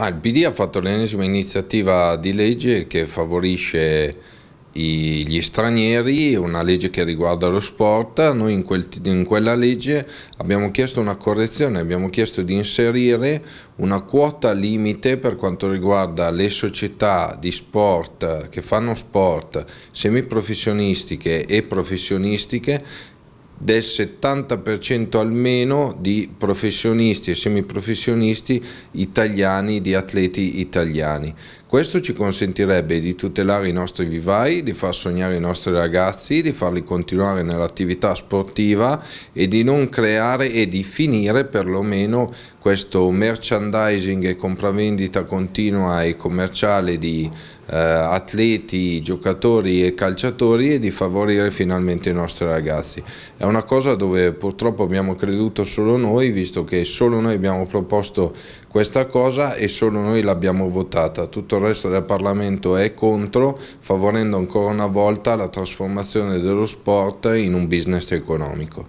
Ma il PD ha fatto l'ennesima iniziativa di legge che favorisce gli stranieri, una legge che riguarda lo sport, noi in, quel, in, quella legge abbiamo chiesto una correzione, abbiamo chiesto di inserire una quota limite per quanto riguarda le società di sport che fanno sport semiprofessionistiche e professionistiche del 70% almeno di professionisti e semiprofessionisti italiani, di atleti italiani. Questo ci consentirebbe di tutelare i nostri vivai, di far sognare i nostri ragazzi, di farli continuare nell'attività sportiva e di non creare e di finire perlomeno questo merchandising e compravendita continua e commerciale di eh, atleti, giocatori e calciatori e di favorire finalmente i nostri ragazzi. È una cosa dove purtroppo abbiamo creduto solo noi, visto che solo noi abbiamo proposto questa cosa e solo noi l'abbiamo votata. Tutto il resto del Parlamento è contro, favorendo ancora una volta la trasformazione dello sport in un business economico.